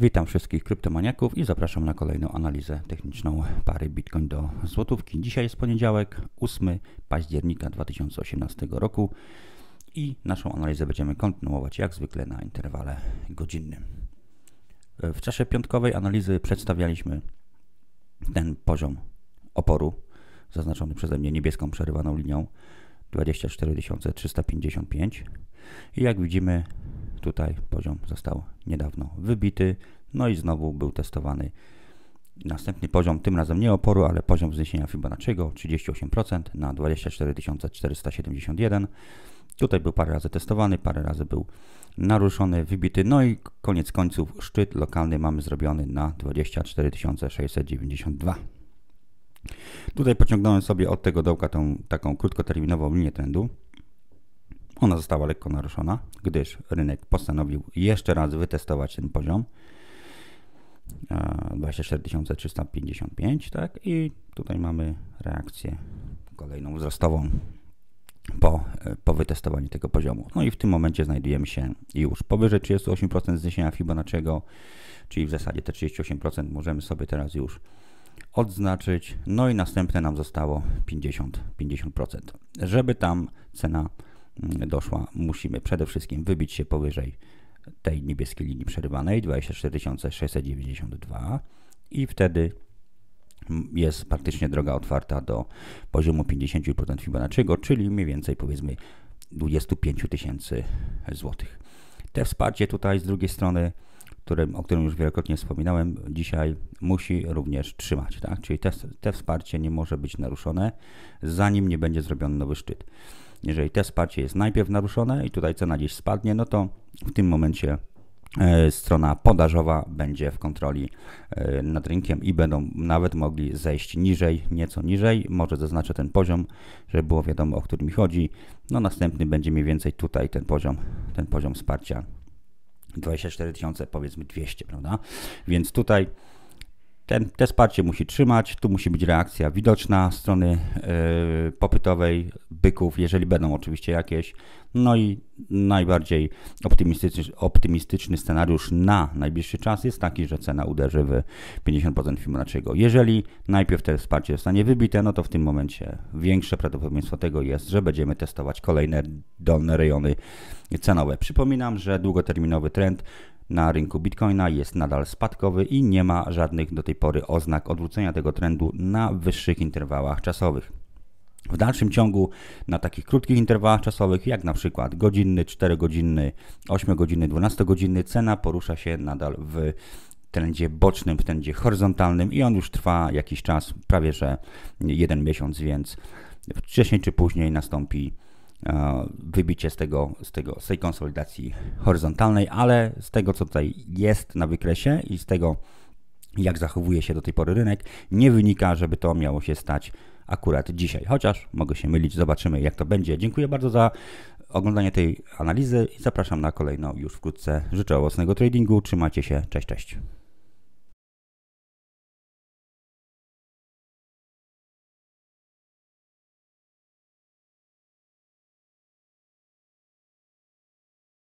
Witam wszystkich kryptomaniaków i zapraszam na kolejną analizę techniczną pary Bitcoin do złotówki. Dzisiaj jest poniedziałek, 8 października 2018 roku i naszą analizę będziemy kontynuować jak zwykle na interwale godzinnym. W czasie piątkowej analizy przedstawialiśmy ten poziom oporu zaznaczony przeze mnie niebieską przerywaną linią 24 355 i jak widzimy Tutaj poziom został niedawno wybity, no i znowu był testowany następny poziom, tym razem nie oporu, ale poziom wzniesienia Fibonacciego 38% na 24 471. Tutaj był parę razy testowany, parę razy był naruszony, wybity, no i koniec końców szczyt lokalny mamy zrobiony na 24 692. Tutaj pociągnąłem sobie od tego dołka tą taką krótkoterminową linię trendu. Ona została lekko naruszona, gdyż rynek postanowił jeszcze raz wytestować ten poziom 24355, e, tak? I tutaj mamy reakcję kolejną wzrostową po, e, po wytestowaniu tego poziomu. No i w tym momencie znajdujemy się już powyżej 38% zniesienia Fibonacciego, czyli w zasadzie te 38% możemy sobie teraz już odznaczyć. No i następne nam zostało 50, 50%. Żeby tam cena doszła, musimy przede wszystkim wybić się powyżej tej niebieskiej linii przerywanej 24692 i wtedy jest praktycznie droga otwarta do poziomu 50% Fibonacciego, czyli mniej więcej powiedzmy 25 tysięcy złotych. Te wsparcie tutaj z drugiej strony, którym, o którym już wielokrotnie wspominałem, dzisiaj musi również trzymać, tak? czyli te, te wsparcie nie może być naruszone, zanim nie będzie zrobiony nowy szczyt. Jeżeli te wsparcie jest najpierw naruszone i tutaj cena gdzieś spadnie, no to w tym momencie e, strona podażowa będzie w kontroli e, nad rynkiem i będą nawet mogli zejść niżej, nieco niżej. Może zaznaczę ten poziom, żeby było wiadomo, o którym mi chodzi. No następny będzie mniej więcej tutaj ten poziom, ten poziom wsparcia 24 tysiące, powiedzmy 200, prawda? Więc tutaj ten, te wsparcie musi trzymać, tu musi być reakcja widoczna strony yy, popytowej byków, jeżeli będą oczywiście jakieś. No i najbardziej optymistyczny, optymistyczny scenariusz na najbliższy czas jest taki, że cena uderzy w 50% Fibonacciego. Jeżeli najpierw to wsparcie zostanie wybite, no to w tym momencie większe prawdopodobieństwo tego jest, że będziemy testować kolejne dolne rejony cenowe. Przypominam, że długoterminowy trend na rynku Bitcoina jest nadal spadkowy i nie ma żadnych do tej pory oznak odwrócenia tego trendu na wyższych interwałach czasowych. W dalszym ciągu na takich krótkich interwałach czasowych, jak na przykład godzinny, 4 godziny, 8 godziny, 12 godziny, cena porusza się nadal w trendzie bocznym, w trendzie horyzontalnym i on już trwa jakiś czas, prawie że jeden miesiąc, więc wcześniej czy później nastąpi E, wybicie z, tego, z, tego, z tej konsolidacji horyzontalnej, ale z tego, co tutaj jest na wykresie i z tego, jak zachowuje się do tej pory rynek, nie wynika, żeby to miało się stać akurat dzisiaj. Chociaż mogę się mylić, zobaczymy jak to będzie. Dziękuję bardzo za oglądanie tej analizy i zapraszam na kolejną już wkrótce. Życzę owocnego tradingu, trzymajcie się, cześć, cześć.